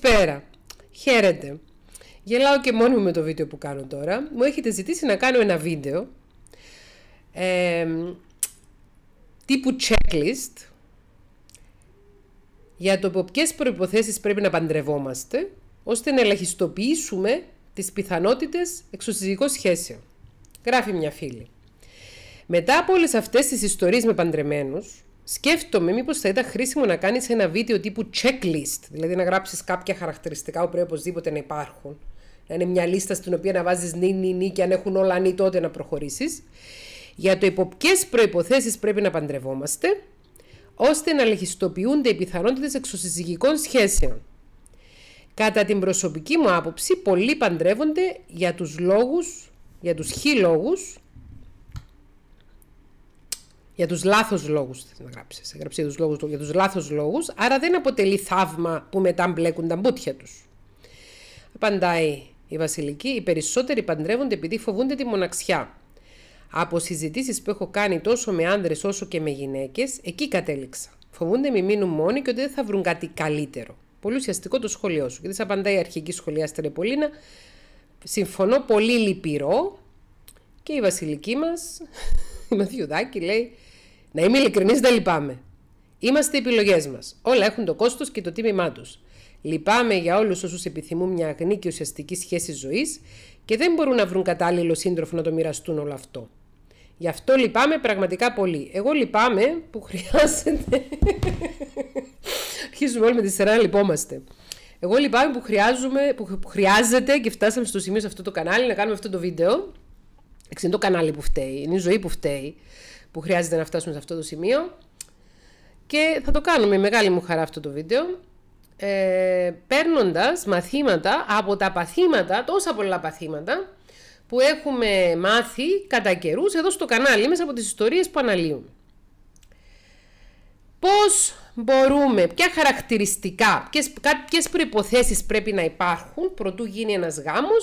Καλησπέρα, Χαίρετε. Γελάω και μόνο με το βίντεο που κάνω τώρα. Μου έχετε ζητήσει να κάνω ένα βίντεο ε, τύπου checklist για το από ποιες προϋποθέσεις πρέπει να παντρευόμαστε ώστε να ελαχιστοποιήσουμε τις πιθανότητες εξωσυζυγικών σχέσεων. Γράφει μια φίλη. Μετά από όλες αυτές τις ιστορίες με παντρεμένους, Σκέφτομαι μήπως θα ήταν χρήσιμο να κάνεις ένα βίντεο τύπου checklist, δηλαδή να γράψεις κάποια χαρακτηριστικά που πρέπει οπωσδήποτε να υπάρχουν. Να είναι μια λίστα στην οποία να βάζεις νι, νι, νι και αν έχουν όλα νι, τότε να προχωρήσεις. Για το υπό ποιες προποθέσει πρέπει να παντρευόμαστε, ώστε να λεχιστοποιούνται οι πιθανότητες εξωσυζυγικών σχέσεων. Κατά την προσωπική μου άποψη, πολλοί παντρεύονται για τους λόγους, για τους χι λόγους. Για τους λάθος λόγους την να Έγραψε για τους λόγους για τους λάθος λόγους, άρα δεν αποτελεί θαύμα που μετά μπλέκουν τα μπούτια τους. Απαντάει η Βασιλική: Οι περισσότεροι παντρεύονται επειδή φοβούνται τη μοναξιά. Από συζητήσεις που έχω κάνει τόσο με άντρε όσο και με γυναίκες, εκεί κατέληξα. Φοβούνται μη μείνουν μόνοι και ότι δεν θα βρουν κάτι καλύτερο. Πολύ ουσιαστικό το σχολείο σου. Γιατί της απαντάει η αρχική σχολεία Τρεπολίνα. Συμφωνώ πολύ λυπηρό. Και η Βασιλική μας, η Μαθιουδάκη, λέει: να είμαι ειλικρινής, δεν λυπάμαι. Είμαστε οι επιλογές μας. Όλα έχουν το κόστος και το τίμημά τους. Λυπάμαι για όλους όσους επιθυμούν μια αγνή και ουσιαστική σχέση ζωής και δεν μπορούν να βρουν κατάλληλο σύντροφο να το μοιραστούν όλο αυτό. Γι' αυτό λυπάμαι πραγματικά πολύ. Εγώ λυπάμαι που χρειάζεται. Αρχίζουμε όλοι με τη σειρά να λυπόμαστε. Εγώ λυπάμαι που, που χρειάζεται και φτάσαμε στο σημείο σε αυτό το κανάλι να κάνουμε αυτό το βίντεο. Εξ, είναι το κανάλι που φταίει, είναι η ζωή που φταίει που χρειάζεται να φτάσουμε σε αυτό το σημείο. Και θα το κάνουμε με μεγάλη μου χαρά αυτό το βίντεο. Ε, παίρνοντας μαθήματα από τα παθήματα, τόσα πολλά παθήματα που έχουμε μάθει κατά καιρούς εδώ στο κανάλι μέσα από τις ιστορίες που αναλύουν. Πώς μπορούμε, ποια χαρακτηριστικά, ποιες προποθέσει πρέπει να υπάρχουν προτού γίνει ένας γάμος,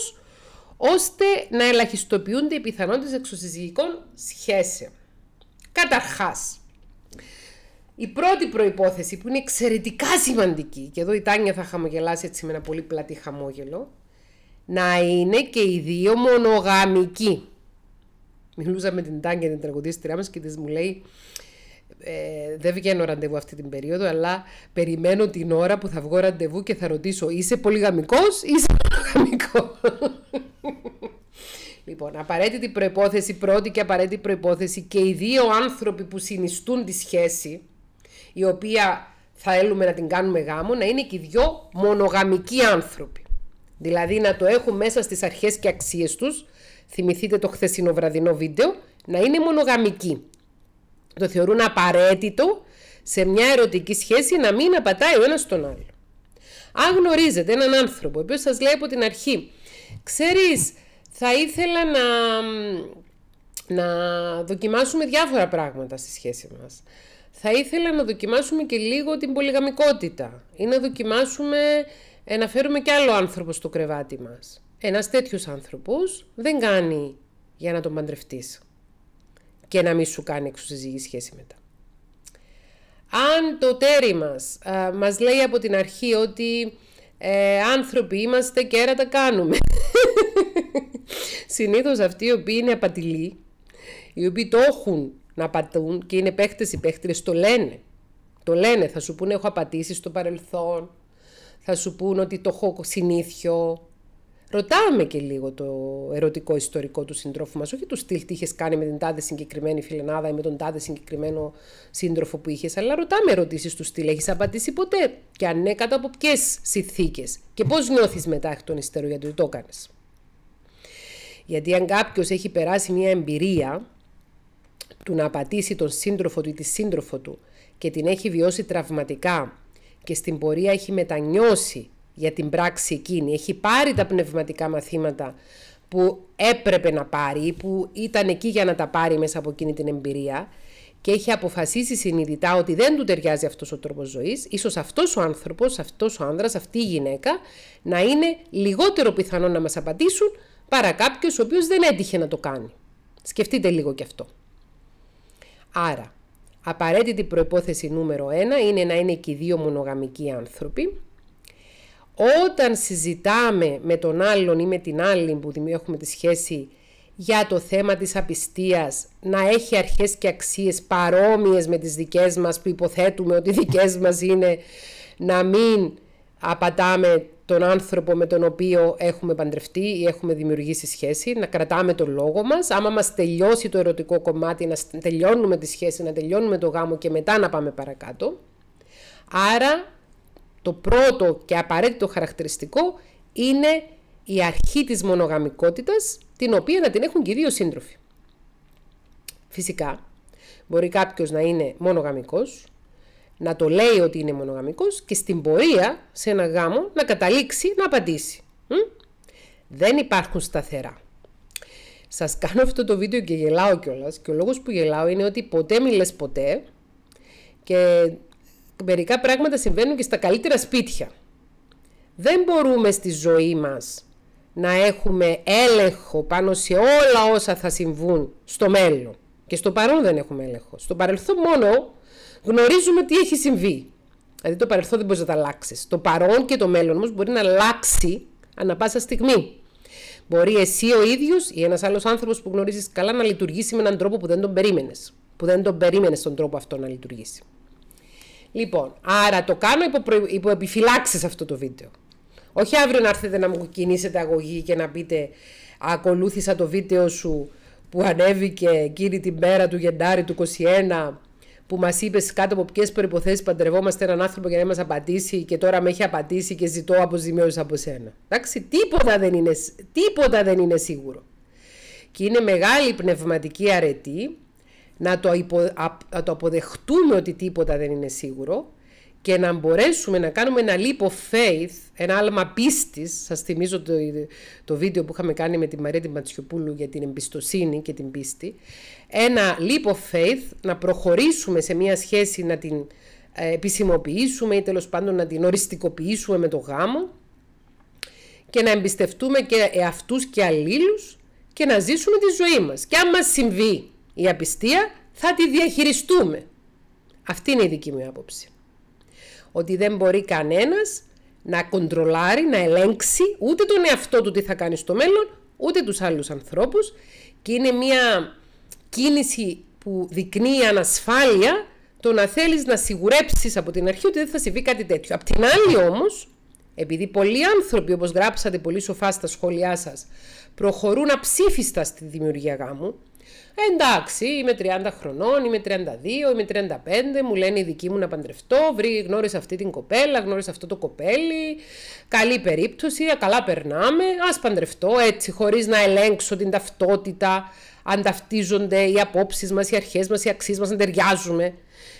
ώστε να ελαχιστοποιούνται οι πιθανότητες εξωσυζυγικών σχέσεων. Καταρχάς, η πρώτη προϋπόθεση που είναι εξαιρετικά σημαντική, και εδώ η Τάνια θα χαμογελάσει έτσι με ένα πολύ πλατή χαμόγελο, να είναι και οι δύο μονογαμικοί. Μιλούσα με την Τάνια, την τραγουδίστριά μας, και της μου λέει, ε, δεν βγαίνω ραντεβού αυτή την περίοδο, αλλά περιμένω την ώρα που θα βγω ραντεβού και θα ρωτήσω, είσαι πολυγαμικός ή είσαι πολυγαμικό. Λοιπόν, απαραίτητη προπόθεση, πρώτη και απαραίτητη προπόθεση και οι δύο άνθρωποι που συνιστούν τη σχέση, η οποία θα θέλουμε να την κάνουμε γάμο, να είναι και οι δυο μονογαμικοί θα ελουμε να την κανουμε γαμο να Δηλαδή να το έχουν μέσα στις αρχές και αξίες τους, θυμηθείτε το χθεσινό βραδινό βίντεο, να είναι μονογαμικοί. Το θεωρούν απαραίτητο σε μια ερωτική σχέση να μην απατάει ο ένας τον άλλο. Αν γνωρίζετε έναν άνθρωπο, ο οποίος σας λέει από την αρχή, ξέρεις, θα ήθελα να, να δοκιμάσουμε διάφορα πράγματα στη σχέση μας. Θα ήθελα να δοκιμάσουμε και λίγο την πολυγαμικότητα ή να δοκιμάσουμε ε, να φέρουμε κι άλλο άνθρωπο στο κρεβάτι μας. Ένας τέτοιος άνθρωπος δεν κάνει για να τον παντρευτείς και να μην σου κάνει εξουσιζυγή σχέση μετά. Αν το τέρι μας ε, μας λέει από την αρχή ότι ε, άνθρωποι είμαστε και έρα τα κάνουμε. Συνήθως αυτοί οι οποίοι είναι απατηλοί, οι οποίοι το έχουν να πατούν και είναι παίχτες ή παίχτρες, το λένε. Το λένε, θα σου πούνε έχω απατήσει στο παρελθόν, θα σου πούνε ότι το έχω συνήθιο, Ρωτάμε και λίγο το ερωτικό ιστορικό του συντρόφου μας, όχι του στυλ τι είχες κάνει με την τάδε συγκεκριμένη φιλενάδα ή με τον τάδε συγκεκριμένο σύντροφο που είχες, αλλά ρωτάμε ερωτήσεις του στυλ. Έχεις απαντήσει ποτέ, και αν ναι, κατά από ποιες συνθήκες και πώς νιώθεις μετά εκ των υστέρων γιατί το έκανες. Γιατί αν κάποιος έχει περάσει μια εμπειρία του να απατήσει τον σύντροφο του ή τη σύντροφο του και την έχει βιώσει τραυματικά και στην πορεία έχει μετανιώσει για την πράξη εκείνη. Έχει πάρει τα πνευματικά μαθήματα που έπρεπε να πάρει που ήταν εκεί για να τα πάρει μέσα από εκείνη την εμπειρία και έχει αποφασίσει συνειδητά ότι δεν του ταιριάζει αυτός ο τρόπος ζωής, ίσως αυτός ο άνθρωπος, αυτός ο άνδρας, αυτή η γυναίκα, να είναι λιγότερο πιθανό να μας απαντήσουν παρά κάποιος ο οποίος δεν έτυχε να το κάνει. Σκεφτείτε λίγο κι αυτό. Άρα, απαραίτητη προϋπόθεση νούμερο ένα είναι να είναι και οι δύο μονογαμικοί άνθρωποι, όταν συζητάμε με τον άλλον ή με την άλλη που έχουμε τη σχέση για το θέμα της απιστίας να έχει αρχές και αξίες παρόμοιες με τις δικές μας που υποθέτουμε ότι οι δικές μας είναι να μην απατάμε τον άνθρωπο με τον οποίο έχουμε παντρευτεί ή έχουμε δημιουργήσει σχέση, να κρατάμε τον λόγο μας. Άμα μας τελειώσει το ερωτικό κομμάτι, να τελειώνουμε τη σχέση, να τελειώνουμε το γάμο και μετά να πάμε παρακάτω. Άρα το πρώτο και απαραίτητο χαρακτηριστικό είναι η αρχή της μονογαμικότητας, την οποία να την έχουν και οι δύο σύντροφοι. Φυσικά, μπορεί κάποιος να είναι μονογαμικός, να το λέει ότι είναι μονογαμικός και στην πορεία, σε ένα γάμο, να καταλήξει να απαντήσει. Δεν υπάρχουν σταθερά. Σας κάνω αυτό το βίντεο και γελάω κιόλας. και ο λόγος που γελάω είναι ότι ποτέ μιλες ποτέ και μερικά πράγματα συμβαίνουν και στα καλύτερα σπίτια. Δεν μπορούμε στη ζωή μας να έχουμε έλεγχο πάνω σε όλα όσα θα συμβούν στο μέλλον. Και στο παρόν δεν έχουμε έλεγχο. Στο παρελθόν μόνο γνωρίζουμε τι έχει συμβεί. Δηλαδή το παρελθόν δεν μπορείς να τα αλλάξεις. Το παρόν και το μέλλον όμως μπορεί να αλλάξει ανα πάσα στιγμή. Μπορεί εσύ ο ίδιος ή ένας άλλος άνθρωπος που γνωρίζεις καλά να λειτουργήσει με έναν τρόπο που δεν τον περίμενες. Που δεν τον περίμενες τον τρόπο αυτό να λειτουργήσει. Λοιπόν, άρα το κάνω υπό, προ... υπό επιφυλάξεις αυτό το βίντεο. Όχι αύριο να έρθετε να μου κινήσετε αγωγή και να πείτε «Ακολούθησα το βίντεο σου που ανέβηκε εκείνη την μέρα του Γεντάρη του 21» που μας είπες κάτω από ποιες προποθέσει παντρευόμαστε έναν άνθρωπο για να μας απαντήσει και τώρα με έχει απαντήσει και ζητώ αποζημιώσεις από σένα. Εντάξει, τίποτα δεν είναι, τίποτα δεν είναι σίγουρο. Και είναι μεγάλη πνευματική αρετή να το, αποδεχτούμε ότι τίποτα δεν είναι σίγουρο και να μπορέσουμε να κάνουμε ένα leap of faith, ένα άλμα πίστης. Σας θυμίζω το, το βίντεο που είχαμε κάνει με τη Μαρία τη Ματσιοπούλου για την εμπιστοσύνη και την πίστη. Ένα leap of faith, να προχωρήσουμε σε μια σχέση να την ε, επισημοποιήσουμε ή τέλος πάντων να την οριστικοποιήσουμε με το γάμο και να εμπιστευτούμε και αυτούς και αλλήλους και να ζήσουμε τη ζωή μας. Και αν μας συμβεί η απιστία θα τη διαχειριστούμε. Αυτή είναι η δική μου άποψη. Ότι δεν μπορεί κανένας να κοντρολάρει, να ελέγξει ούτε τον εαυτό του τι θα κάνει στο μέλλον, ούτε τους άλλους ανθρώπους και είναι μια κίνηση που δεικνύει ανασφάλεια το να θέλεις να σιγουρέψεις από την αρχή ότι δεν θα συμβεί κάτι τέτοιο. Απ' την άλλη όμως, επειδή πολλοί άνθρωποι, όπως γράψατε πολύ σοφά στα σχόλιά σας, προχωρούν αψήφιστα στη δημιουργία γάμου, Εντάξει, είμαι 30 χρονών, είμαι 32, είμαι 35, μου λένε οι δικοί μου να παντρευτώ, βρει, γνώρισα αυτή την κοπέλα, γνώρισε αυτό το κοπέλι, καλή περίπτωση, καλά περνάμε, ας παντρευτώ έτσι, χωρίς να ελέγξω την ταυτότητα, αν ταυτίζονται οι απόψεις μας οι αρχές μας οι αξίες μας αν ταιριάζουμε.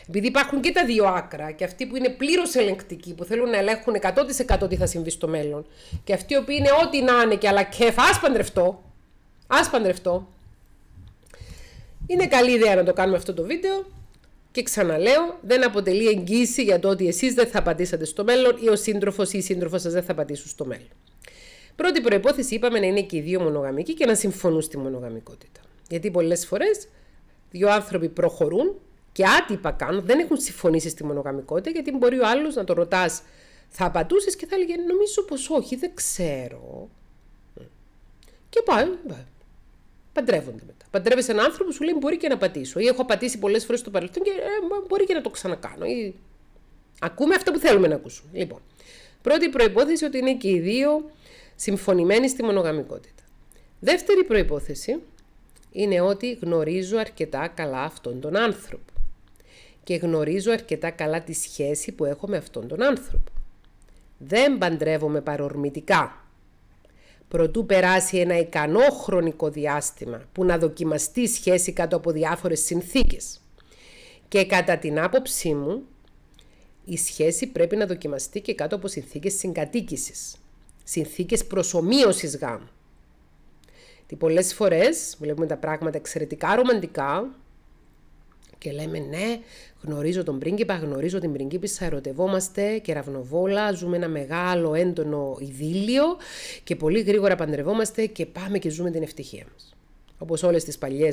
Επειδή υπάρχουν και τα δύο άκρα, και αυτοί που είναι πλήρως ελεγκτικοί, που θέλουν να ελέγχουν 100% τι θα συμβεί στο μέλλον, και αυτοί οι οποίοι είναι ό,τι να είναι και αλλά κέφα, ας παντρευτώ. Ας παντρευτώ. Είναι καλή ιδέα να το κάνουμε αυτό το βίντεο και ξαναλέω, δεν αποτελεί εγγύηση για το ότι εσείς δεν θα απαντήσατε στο μέλλον ή ο σύντροφος ή η σύντροφος σας δεν θα απαντήσουν στο μέλλον. Πρώτη προπόθεση είπαμε να είναι και οι δύο μονογαμικοί και να συμφωνούν στη μονογαμικότητα. Γιατί πολλές φορές δύο άνθρωποι προχωρούν και άτυπα κάνουν, δεν έχουν συμφωνήσει στη μονογαμικότητα, γιατί μπορεί ο άλλος να το ρωτάς, θα απαντούσες και θα έλεγε Νομίζω πως όχι, δεν ξέρω. Και πάει, πάει παντρεύονται μετά. Παντρεύεσαι έναν άνθρωπο, σου λέει μπορεί και να πατήσω. Ή έχω πατήσει πολλές φορές στο παρελθόν και ε, μπορεί και να το ξανακάνω. Ή... Ακούμε αυτά που θέλουμε να ακούσουμε. Λοιπόν, πρώτη προπόθεση ότι είναι και οι δύο συμφωνημένοι στη μονογαμικότητα. Δεύτερη προπόθεση είναι ότι γνωρίζω αρκετά καλά αυτόν τον άνθρωπο. Και γνωρίζω αρκετά καλά τη σχέση που έχω με αυτόν τον άνθρωπο. Δεν παντρεύομαι παρορμητικά προτού περάσει ένα ικανό χρονικό διάστημα που να δοκιμαστεί η σχέση κάτω από διάφορες συνθήκες. Και κατά την άποψή μου, η σχέση πρέπει να δοκιμαστεί και κάτω από συνθήκες συγκατοίκησης, συνθήκες προσωμείωσης γάμου. Τι πολλές φορές βλέπουμε τα πράγματα εξαιρετικά ρομαντικά, και λέμε ναι, γνωρίζω τον πρίγκιπα, γνωρίζω την πριγκίπισσα, ερωτευόμαστε, κεραυνοβόλα, ζούμε ένα μεγάλο έντονο ιδίλιο και πολύ γρήγορα παντρευόμαστε και πάμε και ζούμε την ευτυχία μας. Όπως όλες τις παλιές,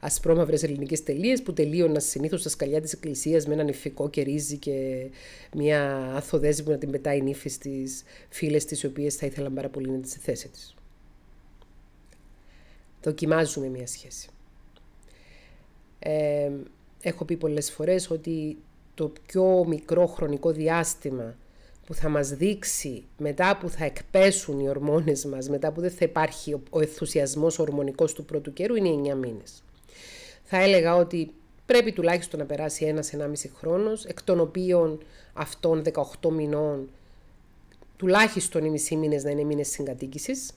ασπρόμαυρες ελληνικές τελείες που τελείωναν συνήθως στα σκαλιά της εκκλησίας με έναν υφικό κερίζι και μια αθοδέζη που να την πετάει νύφη στις φίλες οι οποίες θα ήθελαν πάρα πολύ να είναι στη θέση της. Δοκιμάζουμε μια σχέση. Ε, έχω πει πολλές φορές ότι το πιο μικρό χρονικό διάστημα που θα μας δείξει μετά που θα εκπέσουν οι ορμόνες μας, μετά που δεν θα υπάρχει ο ενθουσιασμός ορμονικός του πρώτου καιρού, είναι 9 μήνες. Θα έλεγα ότι πρέπει τουλάχιστον να περάσει ένας 1,5 χρόνος, εκ των οποίων αυτών 18 μηνών, τουλάχιστον οι μισή μήνες να είναι μήνες συγκατοίκησης,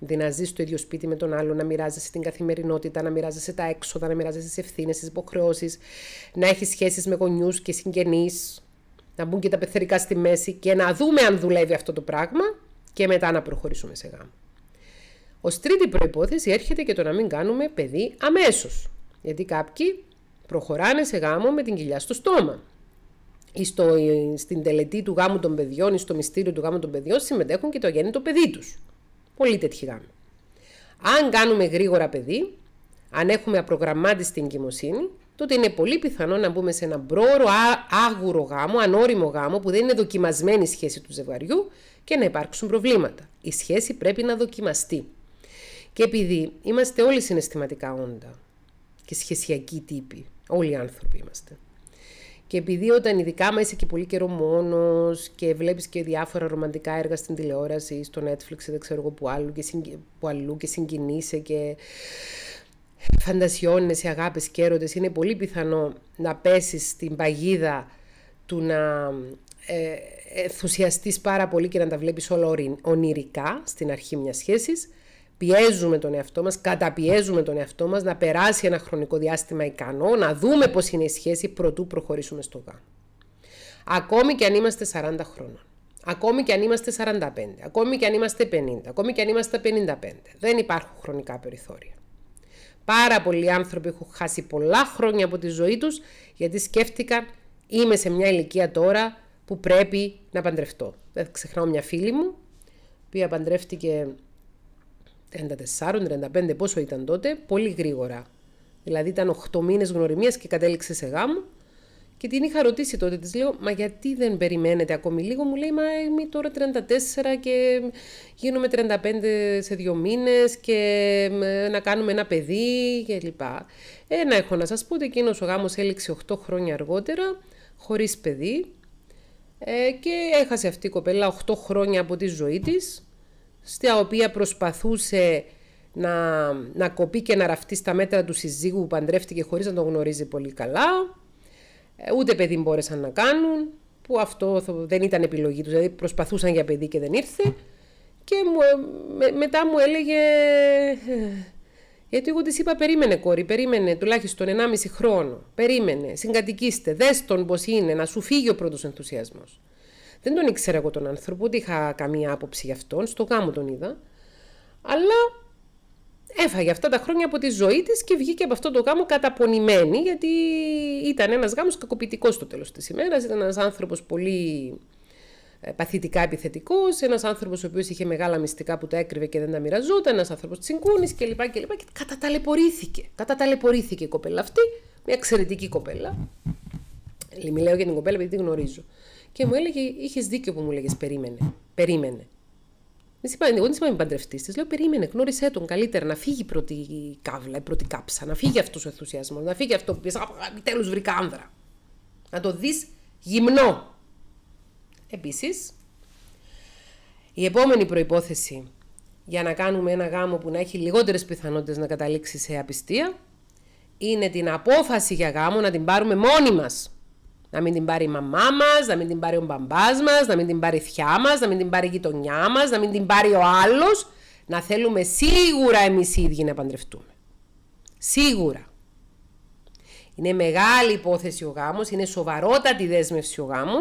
Δηλαδή να ζεις στο ίδιο σπίτι με τον άλλο, να μοιράζεσαι την καθημερινότητα, να μοιράζεσαι τα έξοδα, να μοιράζεσαι τις ευθύνες, τις υποχρεώσεις, να έχεις σχέσεις με γονιούς και συγγενείς, να μπουν και τα πεθερικά στη μέση και να δούμε αν δουλεύει αυτό το πράγμα και μετά να προχωρήσουμε σε γάμο. Ως τρίτη προπόθεση έρχεται και το να μην κάνουμε παιδί αμέσως. Γιατί κάποιοι προχωράνε σε γάμο με την κοιλιά στο στόμα. Ή στο, ε, στην τελετή του γάμου των παιδιών ή στο μυστήριο του γάμου των παιδιών συμμετέχουν και το γέννητο παιδί τους πολύ τέτοιοι γάμοι. Αν κάνουμε γρήγορα παιδί, αν έχουμε απρογραμμάτιστη εγκυμοσύνη, τότε είναι πολύ πιθανό να μπούμε σε ένα πρόωρο άγουρο γάμο, ανώριμο γάμο, που δεν είναι δοκιμασμένη η σχέση του ζευγαριού και να υπάρξουν προβλήματα. Η σχέση πρέπει να δοκιμαστεί. Και επειδή είμαστε όλοι συναισθηματικά όντα και σχεσιακοί τύποι, όλοι οι άνθρωποι είμαστε, και επειδή όταν ειδικά μα είσαι και πολύ καιρό μόνος και βλέπεις και διάφορα ρομαντικά έργα στην τηλεόραση, στο Netflix, δεν ξέρω εγώ που, άλλου, και συγκινείσαι και συγκινείσαι και αγάπες και έρωτες, είναι πολύ πιθανό να πέσεις στην παγίδα του να ενθουσιαστεί ενθουσιαστείς πάρα πολύ και να τα βλέπεις όλα ονειρικά στην αρχή μιας σχέσης πιέζουμε τον εαυτό μας, καταπιέζουμε τον εαυτό μας να περάσει ένα χρονικό διάστημα ικανό, να δούμε πώς είναι η σχέση προτού προχωρήσουμε στο γάμο. Ακόμη και αν είμαστε 40 χρόνια, Ακόμη και αν είμαστε 45, ακόμη και αν είμαστε 50, ακόμη και αν είμαστε 55. Δεν υπάρχουν χρονικά περιθώρια. Πάρα πολλοί άνθρωποι έχουν χάσει πολλά χρόνια από τη ζωή τους γιατί σκέφτηκαν είμαι σε μια ηλικία τώρα που πρέπει να παντρευτώ. Δεν ξεχνάω μια φίλη μου, η οποία παντρεύτηκε 34-35 πόσο ήταν τότε, πολύ γρήγορα. Δηλαδή ήταν 8 μήνες γνωριμίας και κατέληξε σε γάμο. Και την είχα ρωτήσει τότε, της λέω, μα γιατί δεν περιμένετε ακόμη λίγο, μου λέει, μα είμαι τώρα 34 και γίνομαι 35 σε δύο μήνες και να κάνουμε ένα παιδί κλπ. Ένα έχω να σας πω ότι εκείνος ο γάμος έληξε 8 χρόνια αργότερα, χωρίς παιδί ε, και έχασε αυτή η κοπέλα 8 χρόνια από τη ζωή της, στα οποία προσπαθούσε να, να κοπεί και να ραφτεί στα μέτρα του συζύγου που παντρεύτηκε χωρίς να το γνωρίζει πολύ καλά. Ε, ούτε παιδί μπόρεσαν να κάνουν, που αυτό δεν ήταν επιλογή τους, δηλαδή προσπαθούσαν για παιδί και δεν ήρθε. Και ε, μετά μου έλεγε, ε, γιατί εγώ της είπα περίμενε κόρη, περίμενε τουλάχιστον 1,5 χρόνο, περίμενε, συγκατοικήστε, δες τον πώς είναι, να σου φύγει ο πρώτος ενθουσιασμός. Δεν τον ήξερα εγώ τον άνθρωπο, ούτε είχα καμία άποψη γι' αυτόν, στο γάμο τον είδα. Αλλά έφαγε αυτά τα χρόνια από τη ζωή της και βγήκε από αυτό τον γάμο καταπονημένη, γιατί ήταν ένας γάμος κακοποιητικός στο τέλος της ημέρας, ήταν ένας άνθρωπος πολύ ε, παθητικά επιθετικός, ένας άνθρωπος ο οποίος είχε μεγάλα μυστικά που τα έκρυβε και δεν τα μοιραζόταν, ένας άνθρωπος τσιγκούνη κλπ. Και, και καταταλαιπωρήθηκε. Καταταλαιπωρήθηκε η κοπέλα αυτή, μια εξαιρετική κοπέλα. Μιλάω για την κοπέλα επειδή την γνωρίζω. Και μου έλεγε, είχες δίκιο που μου έλεγες, περίμενε. Περίμενε. Δεν είπα, εγώ δεν είπα είμαι παντρευτή. Της λέω: Περίμενε, γνώρισε τον καλύτερα να φύγει η πρώτη καύλα, η πρώτη κάψα, να φύγει αυτός ο ενθουσιασμός, να φύγει αυτό που πεις. Επιτέλου βρήκα άνδρα. Να το δεις γυμνό. Επίσης, η επόμενη προπόθεση για να κάνουμε ένα γάμο που να έχει λιγότερες πιθανότητες να καταλήξει σε απιστία είναι την απόφαση για γάμο να την πάρουμε μόνοι μας. Να μην την πάρει η μαμά μας, να μην την πάρει ο μπαμπάς μας, να μην την πάρει η θιά μας, να μην την πάρει η γειτονιά μας, να μην την πάρει ο άλλος. Να θέλουμε σίγουρα εμείς οι ίδιοι να παντρευτούμε. Σίγουρα. Είναι μεγάλη υπόθεση ο γάμος, είναι σοβαρότατη δέσμευση ο γάμος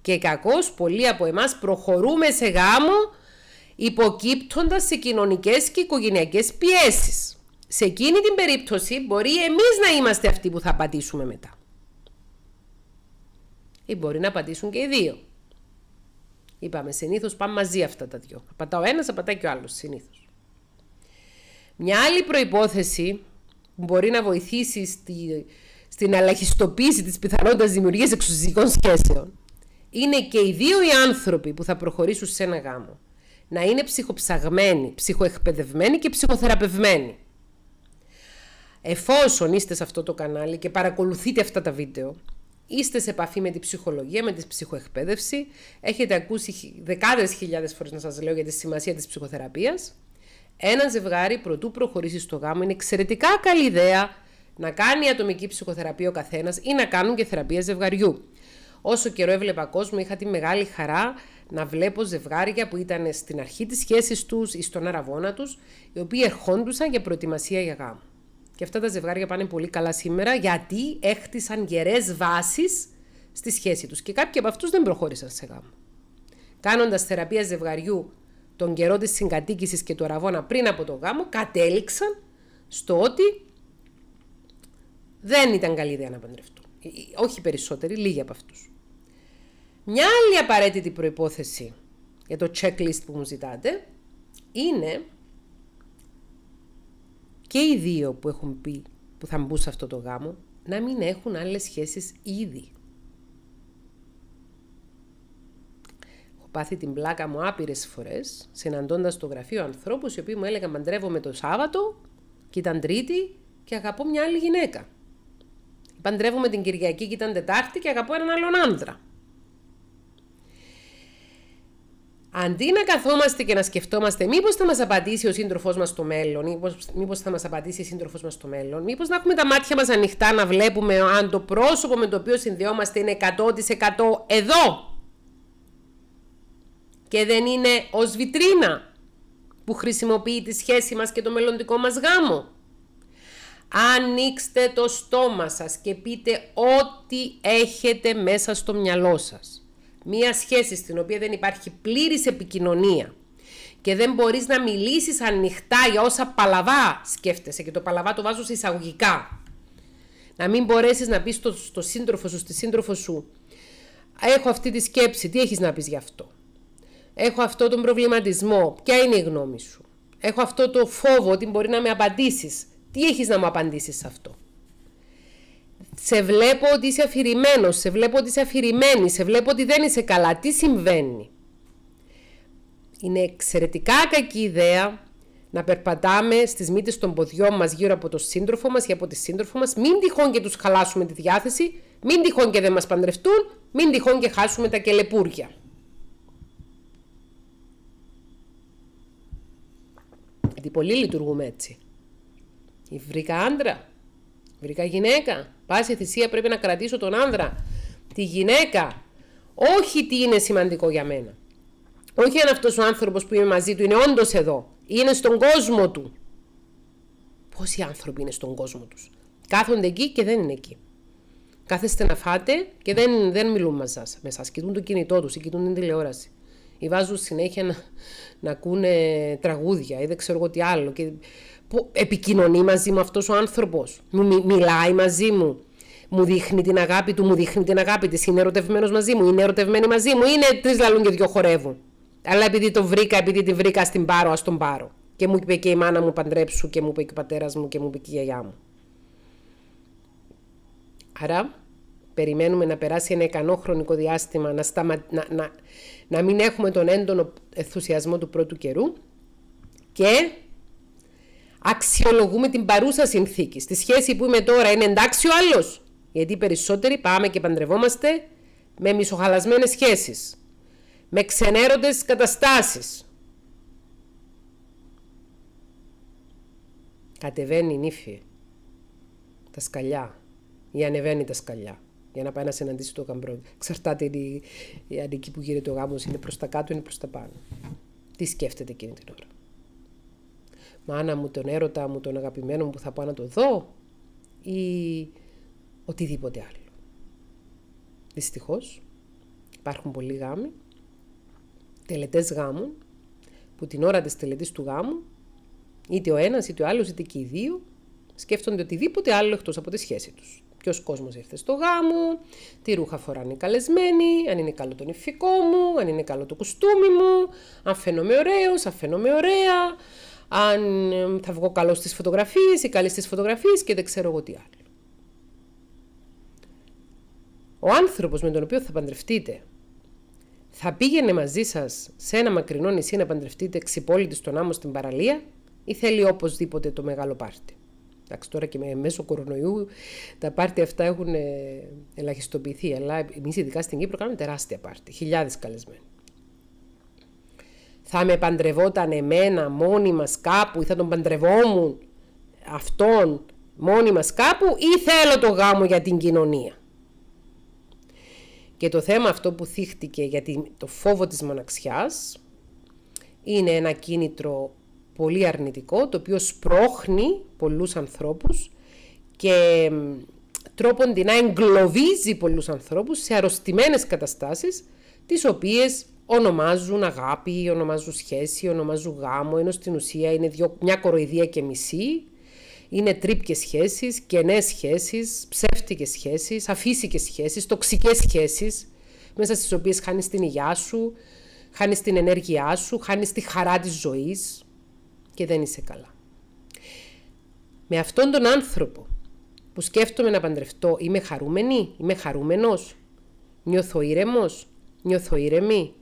και κακώς πολλοί από εμάς προχωρούμε σε γάμο υποκύπτοντας σε κοινωνικές και οικογενειακές πιέσεις. Σε εκείνη την περίπτωση μπορεί εμείς να είμαστε αυτοί που θα πατήσουμε μετά. Ή μπορεί να απαντήσουν και οι δύο. Είπαμε, συνήθως πάμε μαζί αυτά τα δυο. Απαντά ο ένα, απαντάει και ο άλλος, συνήθως. Μια άλλη προπόθεση που μπορεί να βοηθήσει στη, στην αλαχιστοποίηση της πιθανότητας δημιουργίας εξουσιακών σχέσεων είναι και οι δύο οι άνθρωποι που θα προχωρήσουν σε ένα γάμο να είναι ψυχοψαγμένοι, ψυχοεκπαιδευμένοι και ψυχοθεραπευμένοι. Εφόσον είστε σε αυτό το κανάλι και παρακολουθείτε αυτά τα βίντεο, είστε σε επαφή με την ψυχολογία, με τη ψυχοεκπαίδευση. Έχετε ακούσει δεκάδες χιλιάδες φορές να σας λέω για τη σημασία της ψυχοθεραπείας. Ένα ζευγάρι προτού προχωρήσει στο γάμο είναι εξαιρετικά καλή ιδέα να κάνει ατομική ψυχοθεραπεία ο καθένας ή να κάνουν και θεραπεία ζευγαριού. Όσο καιρό έβλεπα κόσμο, είχα τη μεγάλη χαρά να βλέπω ζευγάρια που ήταν στην αρχή της σχέσης τους ή στον αραβόνα τους, οι οποίοι ερχόντουσαν για προετοιμασία για γάμο. Και αυτά τα ζευγάρια πάνε πολύ καλά σήμερα γιατί έχτισαν γερές βάσεις στη σχέση τους και κάποιοι από αυτούς δεν προχώρησαν σε γάμο. Κάνοντας θεραπεία ζευγαριού τον καιρό της συγκατοίκησης και του αραβόνα πριν από το γάμο, κατέληξαν στο ότι δεν ήταν καλή ιδέα να παντρευτούν. Ε, ε, όχι περισσότεροι, λίγοι από αυτούς. Μια άλλη απαραίτητη προπόθεση για το checklist που μου ζητάτε είναι και οι δύο που έχουν πει που θα μπουν σε αυτό το γάμο να μην έχουν άλλες σχέσεις ήδη. Έχω πάθει την πλάκα μου άπειρες φορές συναντώντας στο γραφείο ανθρώπους οι οποίοι μου έλεγαν παντρεύομαι το Σάββατο και ήταν Τρίτη και αγαπώ μια άλλη γυναίκα. Παντρεύομαι την Κυριακή και ήταν Τετάρτη και αγαπώ έναν άλλον άντρα. Αντί να καθόμαστε και να σκεφτόμαστε μήπως θα μας απαντήσει ο σύντροφός μας στο μέλλον, μήπως, μήπως θα μας απαντήσει ο σύντροφός μας στο μέλλον, μήπως να έχουμε τα μάτια μας ανοιχτά να βλέπουμε αν το πρόσωπο με το οποίο συνδεόμαστε είναι 100% εδώ και δεν είναι ως βιτρίνα που χρησιμοποιεί τη σχέση μας και το μελλοντικό μας γάμο. Ανοίξτε το στόμα σας και πείτε ό,τι έχετε μέσα στο μυαλό σας μία σχέση στην οποία δεν υπάρχει πλήρης επικοινωνία και δεν μπορείς να μιλήσεις ανοιχτά για όσα παλαβά σκέφτεσαι και το παλαβά το βάζω σε εισαγωγικά. Να μην μπορέσεις να πεις στο, σύντροφο σου, στη σύντροφο σου, έχω αυτή τη σκέψη, τι έχεις να πεις γι' αυτό. Έχω αυτό τον προβληματισμό, ποια είναι η γνώμη σου. Έχω αυτό το φόβο ότι μπορεί να με απαντήσεις. Τι έχεις να μου απαντήσεις σε αυτό σε βλέπω ότι είσαι αφηρημένος, σε βλέπω ότι είσαι αφηρημένη, σε βλέπω ότι δεν είσαι καλά. Τι συμβαίνει. Είναι εξαιρετικά κακή ιδέα να περπατάμε στις μύτες των ποδιών μας γύρω από το σύντροφο μας ή από τη σύντροφο μας. Μην τυχόν και τους χαλάσουμε τη διάθεση, μην τυχόν και δεν μας παντρευτούν, μην τυχόν και χάσουμε τα κελεπούρια. Γιατί πολλοί λειτουργούμε έτσι. Βρήκα άντρα. Βρήκα γυναίκα. Πάση θυσία πρέπει να κρατήσω τον άνδρα. Τη γυναίκα. Όχι τι είναι σημαντικό για μένα. Όχι αν αυτός ο άνθρωπος που είμαι μαζί του είναι όντως εδώ. Είναι στον κόσμο του. Πόσοι άνθρωποι είναι στον κόσμο τους. Κάθονται εκεί και δεν είναι εκεί. Κάθεστε να φάτε και δεν, δεν μιλούν μαζί σας. Με σας κοιτούν το κινητό τους ή κοιτούν την τηλεόραση. Ή βάζουν συνέχεια να, να ακούνε τραγούδια ή δεν ξέρω εγώ τι άλλο που επικοινωνεί μαζί μου αυτός ο άνθρωπος. μιλάει μαζί μου. Μου δείχνει την αγάπη του, μου δείχνει την αγάπη της. Είναι ερωτευμένος μαζί μου, είναι ερωτευμένη μαζί μου. Είναι τρεις λαλούν και δυο χορεύουν. Αλλά επειδή το βρήκα, επειδή τη βρήκα στην πάρω, ας τον πάρω. Και μου είπε και η μάνα μου παντρέψου και μου είπε και ο πατέρας μου και μου είπε και η γιαγιά μου. Άρα περιμένουμε να περάσει ένα ικανό χρονικό διάστημα, να, να, να, μην έχουμε τον έντονο ενθουσιασμό του πρώτου καιρού και αξιολογούμε την παρούσα συνθήκη. Στη σχέση που είμαι τώρα είναι εντάξει ο άλλος. Γιατί οι περισσότεροι πάμε και παντρευόμαστε με μισοχαλασμένες σχέσεις. Με ξενέροντε καταστάσεις. Κατεβαίνει η νύφη. Τα σκαλιά. Ή ανεβαίνει τα σκαλιά. Για να πάει να συναντήσει το γαμπρό. Ξαρτάται η, η που γύρεται ο γάμος. Είναι προς τα κάτω, ή προς τα πάνω. Τι σκέφτεται εκείνη την ώρα μάνα μου, τον έρωτα μου, τον αγαπημένο μου που θα πάω να το δω ή οτιδήποτε άλλο. Δυστυχώς υπάρχουν πολλοί γάμοι, τελετές γάμων, που την ώρα της τελετής του γάμου, είτε ο ένας, είτε ο άλλος, είτε και οι δύο, σκέφτονται οτιδήποτε άλλο εκτός από τη σχέση τους. Ποιος κόσμος ήρθε στο γάμο, τι ρούχα φοράνε οι καλεσμένοι, αν είναι καλό το νηφικό μου, αν είναι καλό το κουστούμι μου, αν φαίνομαι ωραίος, αν φαίνομαι ωραία, αν θα βγω καλός στις φωτογραφίες ή καλής στις φωτογραφίες και δεν ξέρω εγώ τι άλλο. Ο άνθρωπος με τον οποίο θα παντρευτείτε θα πήγαινε μαζί σας σε ένα μακρινό νησί να παντρευτείτε ξυπόλυτη στον άμμο στην παραλία ή θέλει οπωσδήποτε το μεγάλο πάρτι. Εντάξει, τώρα και με μέσω κορονοϊού τα πάρτι αυτά έχουν ελαχιστοποιηθεί, αλλά εμείς ειδικά στην Κύπρο κάνουμε τεράστια πάρτι, χιλιάδες καλεσμένοι θα με παντρευόταν εμένα μόνη μας κάπου ή θα τον παντρευόμουν αυτόν μόνη μας κάπου ή θέλω το γάμο για την κοινωνία. Και το θέμα αυτό που θύχτηκε για το φόβο της μοναξιάς είναι ένα κίνητρο πολύ αρνητικό το οποίο σπρώχνει πολλούς ανθρώπους και τρόπον να εγκλωβίζει πολλούς ανθρώπους σε αρρωστημένες καταστάσεις τις οποίες ονομάζουν αγάπη, ονομάζουν σχέση, ονομάζουν γάμο, ενώ στην ουσία είναι μια κοροϊδία και μισή. Είναι τρίπκες σχέσεις, κενές σχέσεις, ψεύτικες σχέσεις, αφύσικες σχέσεις, τοξικές σχέσεις, μέσα στις οποίες χάνεις την υγειά σου, χάνεις την ενέργειά σου, χάνεις τη χαρά της ζωής και δεν είσαι καλά. Με αυτόν τον άνθρωπο που σκέφτομαι να παντρευτώ, είμαι χαρούμενη, είμαι χαρούμενος, νιώθω ήρεμος, νιώθω ήρεμη,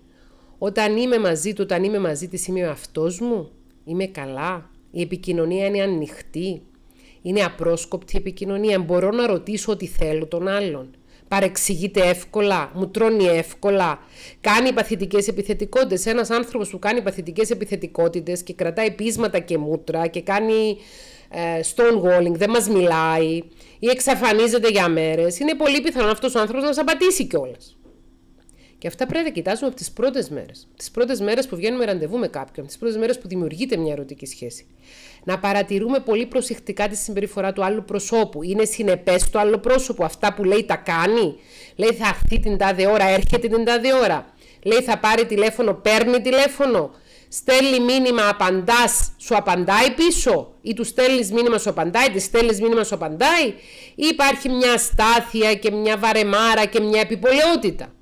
όταν είμαι μαζί του, όταν είμαι μαζί της είμαι ο αυτός μου, είμαι καλά, η επικοινωνία είναι ανοιχτή, είναι απρόσκοπτη η επικοινωνία, μπορώ να ρωτήσω ό,τι θέλω τον άλλον. Παρεξηγείται εύκολα, μου τρώνει εύκολα, κάνει παθητικές επιθετικότητες. Ένας άνθρωπος που κάνει παθητικές επιθετικότητες και κρατάει πείσματα και μούτρα και κάνει ε, stonewalling, δεν μας μιλάει ή εξαφανίζεται για μέρες, είναι πολύ πιθανό αυτός ο άνθρωπος να σας απατήσει κιόλας. Και αυτά πρέπει να κοιτάζουμε από τις πρώτες μέρες. Τις πρώτες μέρες που βγαίνουμε ραντεβού με κάποιον, τις πρώτες μέρες που δημιουργείται μια ερωτική σχέση. Να παρατηρούμε πολύ προσεκτικά τη συμπεριφορά του άλλου προσώπου. Είναι συνεπές το άλλο πρόσωπο. Αυτά που λέει τα κάνει. Λέει θα έρθει την τάδε ώρα, έρχεται την τάδε ώρα. Λέει θα πάρει τηλέφωνο, παίρνει τηλέφωνο. Στέλνει μήνυμα, απαντάς, σου απαντάει πίσω. Ή του στέλνεις μήνυμα, σου απαντάει, τη στέλνεις μήνυμα, σου απαντάει. Ή υπάρχει μια στάθεια και μια βαρεμάρα και μια επιπολαιότητα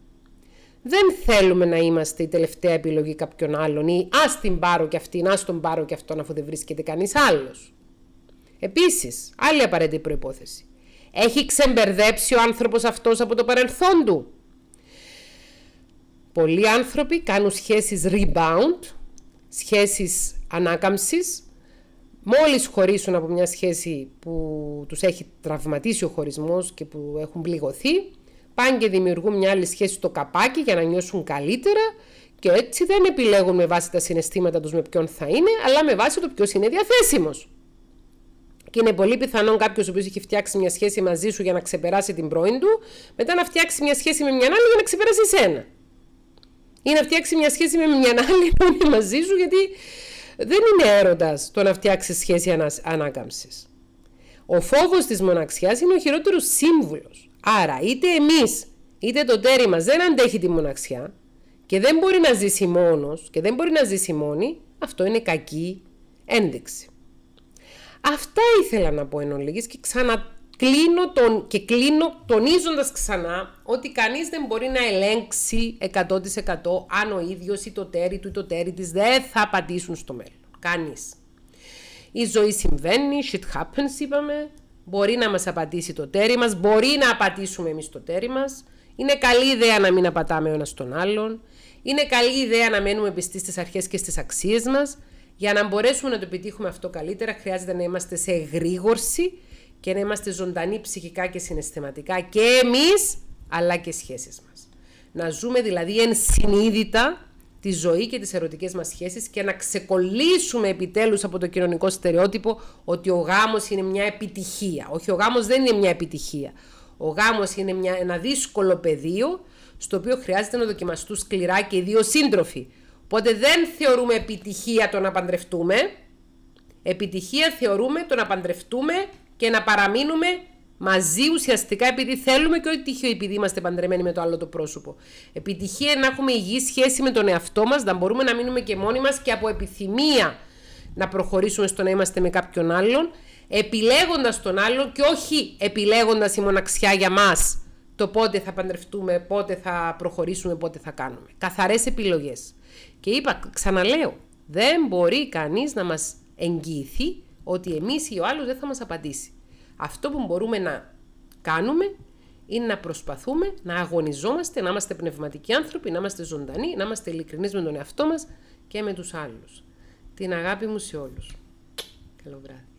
δεν θέλουμε να είμαστε η τελευταία επιλογή κάποιον άλλον ή ας την πάρω και αυτήν, ας τον πάρω και αυτόν αφού δεν βρίσκεται κανείς άλλος. Επίσης, άλλη απαραίτητη προπόθεση. Έχει ξεμπερδέψει ο άνθρωπος αυτός από το παρελθόν του. Πολλοί άνθρωποι κάνουν σχέσεις rebound, σχέσεις ανάκαμψης. Μόλις χωρίσουν από μια σχέση που τους έχει τραυματίσει ο χωρισμός και που έχουν πληγωθεί, Πάνε και δημιουργούν μια άλλη σχέση στο καπάκι για να νιώσουν καλύτερα και έτσι δεν επιλέγουν με βάση τα συναισθήματα τους με ποιον θα είναι, αλλά με βάση το ποιος είναι διαθέσιμος. Και είναι πολύ πιθανόν κάποιος ο οποίος έχει φτιάξει μια σχέση μαζί σου για να ξεπεράσει την πρώην του, μετά να φτιάξει μια σχέση με μια άλλη για να ξεπεράσει εσένα. Ή να φτιάξει μια σχέση με μια άλλη που είναι μαζί σου, γιατί δεν είναι έρωτας το να φτιάξεις σχέση ανάκαμψης. Ο φόβος της μοναξιάς είναι ο χειρότερος σύμβουλος. Άρα είτε εμείς είτε το τέρι μας δεν αντέχει τη μοναξιά και δεν μπορεί να ζήσει μόνος και δεν μπορεί να ζήσει μόνη, αυτό είναι κακή ένδειξη. Αυτά ήθελα να πω εν ολίγης και ξανακλίνω τον, και κλείνω τονίζοντας ξανά ότι κανείς δεν μπορεί να ελέγξει 100% αν ο ίδιος ή το τέρι του ή το τέρι της δεν θα απαντήσουν στο μέλλον. Κανείς. Η ζωή συμβαίνει, shit happens είπαμε, Μπορεί να μας απατήσει το τέρι μας, μπορεί να απατήσουμε εμείς το τέρι μας. Είναι καλή ιδέα να μην απατάμε ο ένας τον άλλον. Είναι καλή ιδέα να μένουμε πιστοί στις αρχές και στις αξίες μας. Για να μπορέσουμε να το επιτύχουμε αυτό καλύτερα χρειάζεται να είμαστε σε εγρήγορση και να είμαστε ζωντανοί ψυχικά και συναισθηματικά και εμείς αλλά και σχέσεις μας. Να ζούμε δηλαδή ενσυνείδητα τη ζωή και τις ερωτικές μας σχέσεις και να ξεκολλήσουμε επιτέλους από το κοινωνικό στερεότυπο ότι ο γάμος είναι μια επιτυχία. Όχι, ο γάμος δεν είναι μια επιτυχία. Ο γάμος είναι μια, ένα δύσκολο πεδίο στο οποίο χρειάζεται να δοκιμαστούν σκληρά και οι δύο σύντροφοι. Οπότε δεν θεωρούμε επιτυχία το να παντρευτούμε. Επιτυχία θεωρούμε το να παντρευτούμε και να παραμείνουμε Μαζί ουσιαστικά επειδή θέλουμε και όχι τυχαίο επειδή είμαστε παντρεμένοι με το άλλο το πρόσωπο. Επιτυχία να έχουμε υγιή σχέση με τον εαυτό μας, να μπορούμε να μείνουμε και μόνοι μας και από επιθυμία να προχωρήσουμε στο να είμαστε με κάποιον άλλον, επιλέγοντας τον άλλον και όχι επιλέγοντας η μοναξιά για μας το πότε θα παντρευτούμε, πότε θα προχωρήσουμε, πότε θα κάνουμε. Καθαρές επιλογές. Και είπα, ξαναλέω, δεν μπορεί κανείς να μας εγγυηθεί ότι εμείς ή ο άλλος δεν θα μας απαντήσει. Αυτό που μπορούμε να κάνουμε είναι να προσπαθούμε να αγωνιζόμαστε, να είμαστε πνευματικοί άνθρωποι, να είμαστε ζωντανοί, να είμαστε ειλικρινείς με τον εαυτό μας και με τους άλλους. Την αγάπη μου σε όλους. Καλό βράδυ.